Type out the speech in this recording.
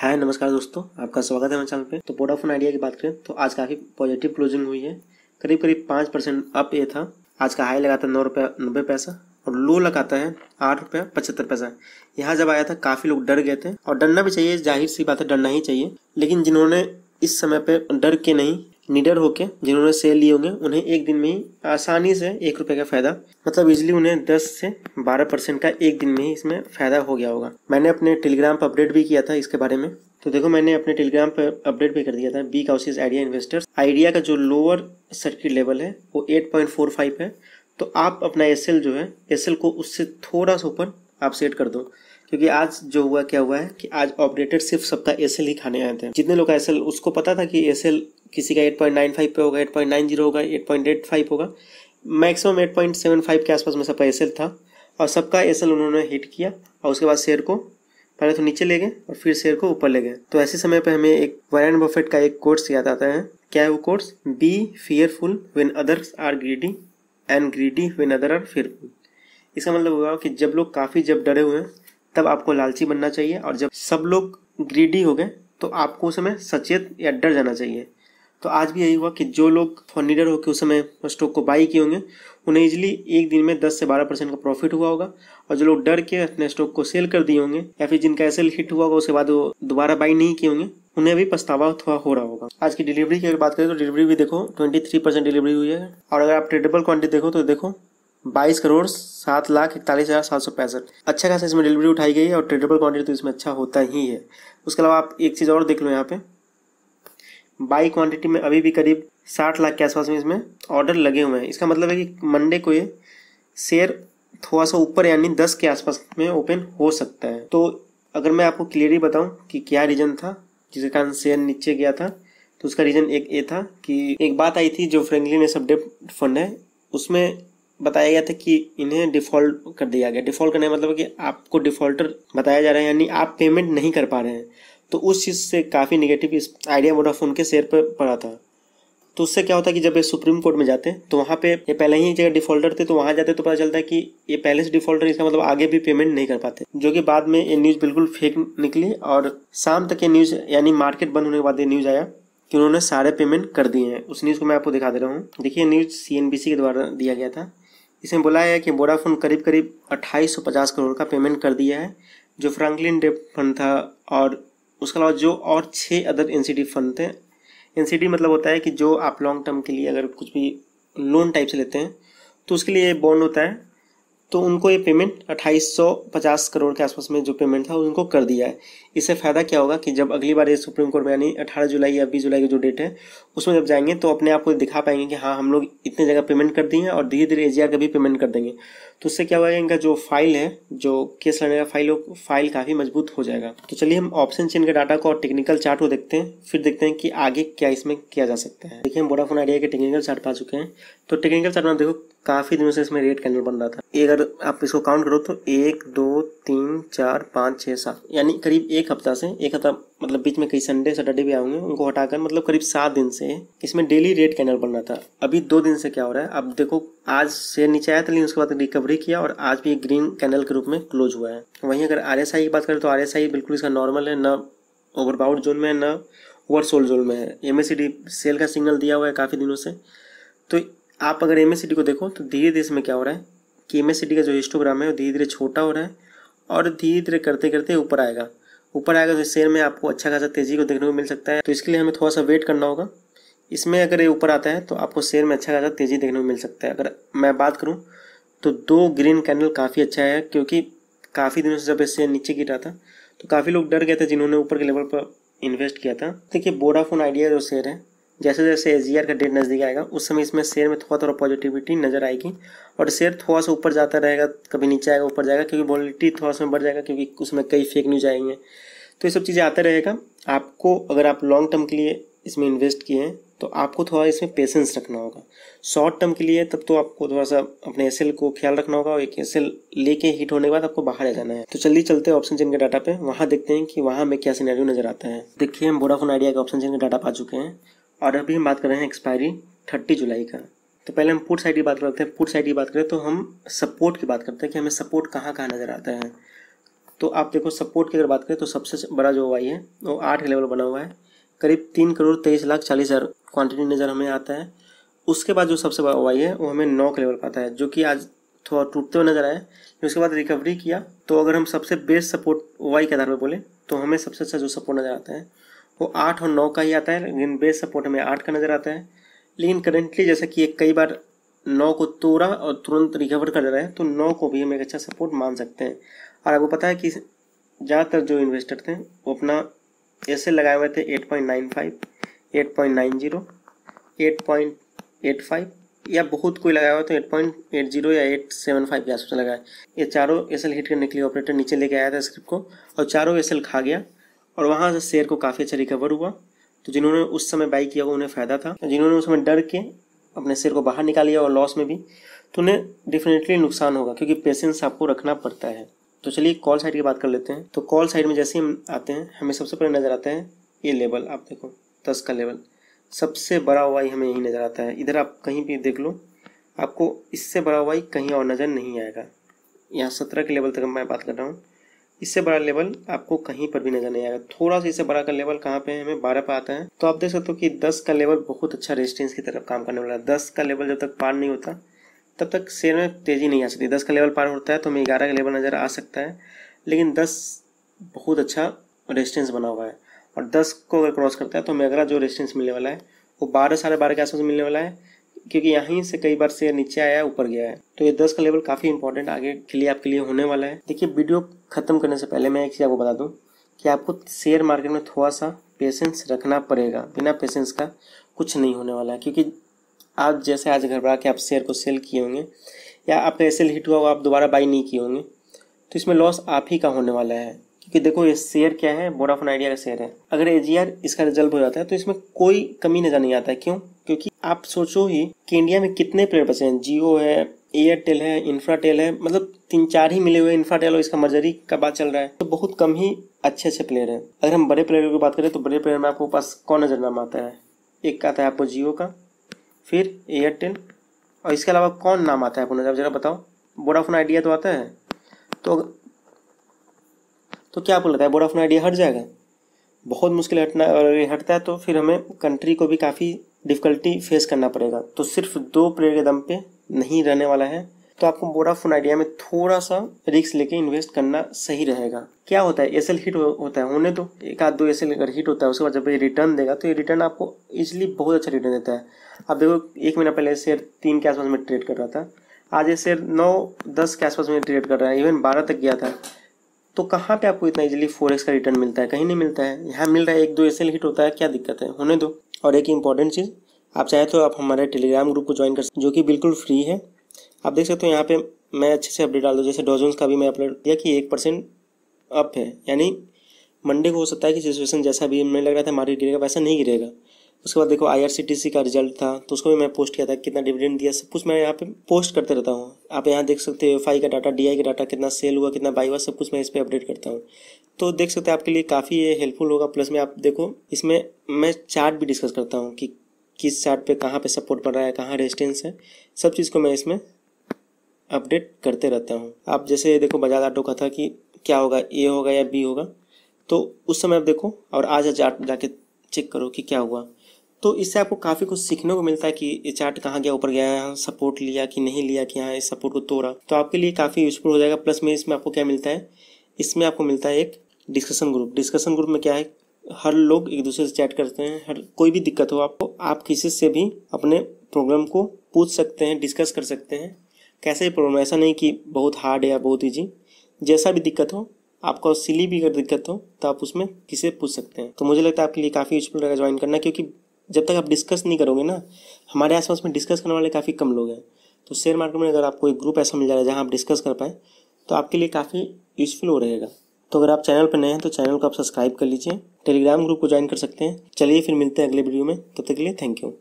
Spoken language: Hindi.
हाय नमस्कार दोस्तों आपका स्वागत है मेरे चैनल पे तो वोडाफोन आइडिया की बात करें तो आज काफ़ी पॉजिटिव क्लोजिंग हुई है करीब करीब पाँच परसेंट अप ये था आज का हाई लगाता है नौ रुपया नब्बे पैसा और लो लगाता है आठ रुपया पचहत्तर पैसा यहाँ जब आया था काफ़ी लोग डर गए थे और डरना भी चाहिए जाहिर सी बात है डरना ही चाहिए लेकिन जिन्होंने इस समय पर डर के नहीं निडर होके जिन्होंने सेल लिए होंगे उन्हें एक दिन में ही आसानी से एक रुपए का फायदा मतलब इजिली उन्हें 10 से 12 परसेंट का एक दिन में ही इसमें फायदा हो गया होगा मैंने अपने टेलीग्राम पर अपडेट भी किया था इसके बारे में तो देखो मैंने अपने टेलीग्राम पर अपडेट भी कर दिया था be cautious Idea investors Idea का जो लोअर सर्किट लेवल है वो एट है तो आप अपना एस जो है एस को उससे थोड़ा सा ऊपर आप सेट कर दो क्योंकि आज जो हुआ क्या हुआ है कि आज ऑपरेटर सिर्फ सबका एस ही खाने आए थे जितने लोग एस उसको पता था कि एस किसी का 8.95 पे होगा 8.90 होगा 8.85 होगा मैक्सिमम 8.75 के आसपास में सबका एस था और सबका एस उन्होंने हिट किया और उसके बाद शेयर को पहले तो नीचे ले गए और फिर शेयर को ऊपर ले गए तो ऐसे समय पर हमें एक वारेन बफेट का एक कोर्स याद आता है क्या है वो course be fearful when others are greedy and greedy when other are fearful इसका मतलब हुआ कि जब लोग काफ़ी जब डरे हुए हैं तब आपको लालची बनना चाहिए और जब सब लोग ग्रीडी हो गए तो आपको उस समय सचेत या डर जाना चाहिए तो आज भी यही हुआ कि जो लोग निडर होकर उस समय स्टॉक को बाई किए होंगे उन्हें इजिली एक दिन में 10 से 12 परसेंट का प्रॉफिट हुआ होगा और जो लोग डर के अपने स्टॉक को सेल कर दिए होंगे या फिर जिनका एसेल हिट हुआ होगा उसके बाद वो दोबारा बाई नहीं किए होंगे उन्हें भी पछतावा थोड़ा हो रहा होगा आज की डिलीवरी की अगर बात करें तो डिलीवरी भी देखो ट्वेंटी थ्री परसेंट डिलीवरी हुई है और अगर आप ट्रेडेबल क्वान्टिटी देखो तो देखो बाईस करोड़ सात लाख इकतालीस हज़ार सात सौ पैंसठ अच्छा खासा इसमें डिलीवरी उठाई गई है और ट्रेडेबल क्वान्टिटी तो इसमें अच्छा होता ही है उसके अलावा आप एक चीज़ और देख लो यहाँ पे बाई क्वांटिटी में अभी भी करीब साठ लाख के आसपास में इसमें ऑर्डर लगे हुए हैं इसका मतलब है कि मंडे को ये शेयर थोड़ा सा ऊपर यानी दस के आसपास में ओपन हो सकता है तो अगर मैं आपको क्लियरली बताऊं कि क्या रीज़न था जिसके कारण शेयर नीचे गया था तो उसका रीज़न एक ये था कि एक बात आई थी जो फ्रेंकलिन सब डेप्ट फंड है उसमें बताया गया था कि इन्हें डिफ़ॉल्ट कर दिया गया डिफ़ॉल्ट करने का मतलब कि आपको डिफ़ॉल्टर बताया जा रहा है यानी आप पेमेंट नहीं कर पा रहे हैं तो उस चीज़ से काफ़ी निगेटिव इस आइडिया वोडाफोन के शेयर पर पड़ा था तो उससे क्या होता है कि जब ये सुप्रीम कोर्ट में जाते तो वहाँ पे ये पहले ही जगह डिफॉल्टर थे तो वहाँ जाते तो पता चलता है कि ये पहले से डिफॉल्टर इसका मतलब आगे भी पेमेंट नहीं कर पाते जो कि बाद में ये न्यूज़ बिल्कुल फेक निकली और शाम तक ये न्यूज़ यानी मार्केट बंद होने के बाद ये न्यूज़ आया कि उन्होंने सारे पेमेंट कर दिए हैं उस न्यूज़ को मैं आपको दिखा दे रहा हूँ देखिए न्यूज़ सी के द्वारा दिया गया था इसमें बोला है कि वोडाफोन करीब करीब अट्ठाईस करोड़ का पेमेंट कर दिया है जो फ्रैंकलिन डे फंड था और उसके अलावा जो और छः अदर एन फंड थे एन मतलब होता है कि जो आप लॉन्ग टर्म के लिए अगर कुछ भी लोन टाइप से लेते हैं तो उसके लिए बॉन्ड होता है तो उनको ये पेमेंट 2850 करोड़ के आसपास में जो पेमेंट था उनको कर दिया है इससे फ़ायदा क्या होगा कि जब अगली बार ये सुप्रीम कोर्ट में यानी 18 जुलाई या 20 जुलाई की जो डेट है उसमें जब जाएंगे तो अपने आप को दिखा पाएंगे कि हाँ हम लोग इतने जगह पेमेंट कर दिए हैं और धीरे धीरे एजीआर का भी पेमेंट कर देंगे तो उससे क्या होगा इनका जो फाइल है जो केस लड़ने का फाइल फाइल काफ़ी मजबूत हो जाएगा तो चलिए हम ऑप्शन चेन के डाटा को और टेक्निकल चार्ट को देखते हैं फिर देखते हैं कि आगे क्या इसमें किया जा सकता है देखिए हम बोड़ाफोन आइडिया के टेक्निकल चार्ट पा चुके हैं तो टेक्निकल चार्ट में देखो काफी दिनों से इसमें रेड कैंडल बन रहा था अगर आप इसको काउंट करो तो एक दो तीन चार पाँच छः सात यानी करीब एक हफ्ता से एक हफ्ता मतलब बीच में कई संडे सैटरडे भी आएंगे उनको हटाकर मतलब करीब सात दिन से इसमें डेली रेड कैंडल बन रहा था अभी दो दिन से क्या हो रहा है अब देखो आज से नीचे आया था लेकिन उसके बाद रिकवरी किया और आज भी ग्रीन कैंडल के रूप में क्लोज हुआ है वहीं अगर आर की बात करें तो आर बिल्कुल इसका नॉर्मल है न ओवरबाउट जोन में है न ओवर सोल जोन में है एम सेल का सिग्नल दिया हुआ है काफ़ी दिनों से तो आप अगर एम को देखो तो धीरे धीरे इसमें क्या हो रहा है कि एम का जो हिस्टोग्राम है वो धीरे धीरे छोटा हो रहा है और धीरे धीरे करते करते ऊपर आएगा ऊपर आएगा तो शेयर में आपको अच्छा खासा तेजी को देखने को मिल सकता है तो इसके लिए हमें थोड़ा सा वेट करना होगा इसमें अगर ये ऊपर आता है तो आपको शेयर में अच्छा खासा तेजी देखने को मिल सकता है अगर मैं बात करूँ तो दो ग्रीन कैंडल काफ़ी अच्छा है क्योंकि काफ़ी दिनों से जब इससे नीचे गिर रहा था तो काफ़ी लोग डर गए थे जिन्होंने ऊपर के लेवल पर इन्वेस्ट किया था देखिए बोडाफोन आइडिया जो शेयर है जैसे जैसे एस का डेट नज़दीक आएगा उस समय इसमें शेयर में थोड़ा थोड़ा पॉजिटिविटी नजर आएगी और शेयर थोड़ा सा ऊपर जाता रहेगा कभी नीचे आएगा ऊपर जाएगा क्योंकि वॉलिटी थोड़ा सा बढ़ जाएगा क्योंकि उसमें कई फेक न्यूज आएंगे तो ये सब चीज़ें आता रहेगा आपको अगर आप लॉन्ग टर्म के लिए इसमें इन्वेस्ट किए हैं तो आपको थोड़ा इसमें पेशेंस रखना होगा शॉर्ट टर्म के लिए तब तो आपको थोड़ा सा अपने एस को ख्याल रखना होगा और एक एस लेके हिट होने के बाद आपको बाहर आ जाना है तो जल्दी चलते हैं ऑप्शन चेन के डाटा पे वहाँ देखते हैं कि वहाँ में क्या सिनेरियो नजर आता है देखिए हम बोडाफोन आइडिया के ऑप्शन चेन के डाटा पा चुके हैं और अभी हम बात कर रहे हैं एक्सपायरी थर्टी जुलाई का तो पहले हम पुट साइड की बात करते हैं पुट साइड की बात करें तो हम सपोर्ट की बात करते हैं कि हमें सपोर्ट कहाँ कहाँ नज़र आता है तो आप देखो सपोर्ट की अगर बात करें तो सबसे बड़ा जो हुआ है वो आठ लेवल बना हुआ है करीब तीन करोड़ तेईस लाख चालीस हज़ार क्वान्टिटी नज़र हमें आता है उसके बाद जो सबसे बड़ा हुआ है वो हमें नौ के लेवल पर आता है जो कि आज थोड़ा टूटते हुए नजर आया उसके बाद रिकवरी किया तो अगर हम सबसे बेस्ट सपोर्ट वाई के आधार पर बोले तो हमें सबसे अच्छा जो सपोर्ट नज़र आता है वो आठ और नौ का ही आता है लेकिन बेस सपोर्ट हमें आठ का नज़र आता है लेकिन करेंटली जैसा कि कई बार नौ को तोड़ा और तुरंत रिकवर कर रहा है तो नौ को भी हम एक अच्छा सपोर्ट मान सकते हैं और आपको पता है कि ज़्यादातर जो इन्वेस्टर थे वो अपना ऐसे लगाए हुए थे eight point nine five eight point nine zero eight point eight five या बहुत कोई लगाया हुआ तो एट पॉइंट एट जीरो या एट सेवन फाइव के आसपास लगाया ये चारों एस हिट करने के लिए ऑपरेटर नीचे लेके आया था स्क्रिप्ट को और चारों एस खा गया और वहाँ से शेयर को काफ़ी अच्छा रिकवर हुआ तो जिन्होंने उस समय बाई किया वो उन्हें फ़ायदा था तो जिन्होंने उस समय डर के अपने शेयर को बाहर निकाल लिया और लॉस में भी तो उन्हें डेफिनेटली नुकसान होगा क्योंकि पेशेंस आपको रखना पड़ता है तो चलिए कॉल साइड की बात कर लेते हैं तो कॉल साइड में जैसे हम आते हैं हमें सबसे पहले नज़र आता है ये लेवल आप देखो दस का लेवल सबसे बड़ा वाई हमें यही नज़र आता है इधर आप कहीं भी देख लो आपको इससे बड़ा वाई कहीं और नज़र नहीं आएगा यहाँ सत्रह के लेवल तक मैं बात कर रहा हूँ इससे बड़ा लेवल आपको कहीं पर भी नजर नहीं आएगा थोड़ा सा इससे बड़ा का लेवल कहाँ पे है हमें बारह पे आता है तो आप देख सकते हो कि दस का लेवल बहुत अच्छा रेजिस्टेंस की तरफ काम करने वाला है दस का लेवल जब तक पार नहीं होता तब तक शेयर में तेजी नहीं आ सकती दस का लेवल पार होता है तो हमें ग्यारह का लेवल नज़र आ सकता है लेकिन दस बहुत अच्छा रेजिस्टेंस बना हुआ है और दस को अगर क्रॉस करता है तो हमें अगला जो रेजिस्टेंस मिलने वाला है वो बारह साढ़े बारह के आसपास मिलने वाला है क्योंकि यहीं से कई बार शेयर नीचे आया है ऊपर गया है तो ये दस का लेवल काफ़ी इंपॉर्टेंट आगे के लिए आपके लिए होने वाला है देखिए वीडियो ख़त्म करने से पहले मैं एक चीज़ आपको बता दूं कि आपको शेयर मार्केट में थोड़ा सा पेशेंस रखना पड़ेगा बिना पेशेंस का कुछ नहीं होने वाला है क्योंकि आप जैसे आज घबरा के आप शेयर को सेल किए होंगे या आपका ऐसे हिट हुआ होगा आप दोबारा बाई नहीं किए होंगे तो इसमें लॉस आप ही का होने वाला है क्योंकि देखो ये शेयर क्या है ऑफ आइडिया का शेयर है अगर ए इसका रिजल्ट हो जाता है तो इसमें कोई कमी नजर नहीं आता है क्यों क्योंकि आप सोचो ही कि इंडिया में कितने प्लेयर बचे हैं जियो है एयरटेल है इंफ्राटेल है मतलब तीन चार ही मिले हुए इंफ्राटेल और इसका मर्जरी का बात चल रहा है तो बहुत कम ही अच्छे अच्छे प्लेयर हैं अगर हम बड़े प्लेयर की बात करें तो बड़े प्लेयर में आपको पास कौन नज़र नाम आता है एक आता है आपको जियो का फिर एयरटेल और इसके अलावा कौन नाम आता है आपको नजर जरा बताओ बोडाफोन आइडिया तो आता है तो तो क्या आपको लगता है बोडाफोन आइडिया हट जाएगा बहुत मुश्किल हटना अगर हटता है तो फिर हमें कंट्री को भी काफ़ी डिफ़िकल्टी फेस करना पड़ेगा तो सिर्फ दो प्लेयर के दम पे नहीं रहने वाला है तो आपको वोडाफोन आइडिया में थोड़ा सा रिक्स लेके इन्वेस्ट करना सही रहेगा क्या होता है एसएल हिट हो, होता है होने दो तो, एक आध दो एस अगर हिट होता है उसके बाद जब ये रिटर्न देगा तो ये रिटर्न आपको इजिली बहुत अच्छा रिटर्न देता है आप देखो एक महीना पहले शेयर तीन के आसपास में ट्रेड कर रहा था आज ये शेयर नौ दस के आसपास में ट्रेड कर रहा है इवन बारह तक गया था तो कहाँ पे आपको इतना इजीली फोर का रिटर्न मिलता है कहीं नहीं मिलता है यहाँ मिल रहा है एक दो एस हिट होता है क्या दिक्कत है होने दो और एक इम्पॉर्टेंट चीज़ आप चाहे तो आप हमारे टेलीग्राम ग्रुप को ज्वाइन कर सकते जो कि बिल्कुल फ्री है आप देख सकते हो यहाँ पे मैं अच्छे से अपडेट डाल दूँ जैसे डॉजोन्स का भी मैं अपडेट दिया कि एक परसेंट अप है यानी मंडे को हो सकता है कि सिचुएशन जैसा भी मैं लग रहा था मार्केट गिरेगा वैसा नहीं गिरेगा उसके बाद देखो आई का रिजल्ट था तो उसको भी मैं पोस्ट किया था कितना डिविडेंड दिया सब कुछ मैं यहाँ पे पोस्ट करते रहता हूँ आप यहाँ देख सकते हो एफ का डाटा डी का डाटा कितना सेल हुआ कितना बाई हुआ सब कुछ मैं इस पर अपडेट करता हूँ तो देख सकते हैं आपके लिए काफ़ी ये हेल्पफुल होगा प्लस में आप देखो इसमें मैं चार्ट भी डिस्कस करता हूँ कि किस चार्ट पे कहाँ पे सपोर्ट बन रहा है कहाँ रेजिस्टेंस है सब चीज़ को मैं इसमें अपडेट करते रहता हूँ आप जैसे देखो बजाज ऑटो का था कि क्या होगा ए होगा या बी होगा तो उस समय आप देखो और आज चार्ट जाके चेक करो कि क्या हुआ तो इससे आपको काफ़ी कुछ सीखने को मिलता है कि ये चार्ट कहाँ गया ऊपर गया यहाँ सपोर्ट लिया कि नहीं लिया कि यहाँ इस सपोर्ट को तोड़ा तो आपके लिए काफ़ी यूजफुल हो जाएगा प्लस में इसमें आपको क्या मिलता है इसमें आपको मिलता है एक डिस्कशन ग्रुप डिस्कशन ग्रुप में क्या है हर लोग एक दूसरे से चैट करते हैं हर कोई भी दिक्कत हो आपको आप किसी से भी अपने प्रॉब्लम को पूछ सकते हैं डिस्कस कर सकते हैं कैसे भी प्रॉब्लम ऐसा नहीं कि बहुत हार्ड है या बहुत ईजी जैसा भी दिक्कत हो आपका सिली भी अगर दिक्कत हो तो आप उसमें किसी से पूछ सकते हैं तो मुझे लगता है आपके लिए काफ़ी यूजफुल रहेगा ज्वाइन करना क्योंकि जब तक आप डिस्कस नहीं करोगे ना हमारे आसपास में डिस्कस करने वाले काफ़ी कम लोग हैं तो शेयर मार्केट में अगर आपको एक ग्रुप ऐसा मिल जा रहा है जहाँ आप डिस्कस कर पाएँ तो आपके लिए काफ़ी यूजफुल हो रहेगा तो अगर आप चैनल पर नए हैं तो चैनल को आप सब्सक्राइब कर लीजिए टेलीग्राम ग्रुप को ज्वाइन कर सकते हैं चलिए फिर मिलते हैं अगले वीडियो में तब तो तक के लिए थैंक यू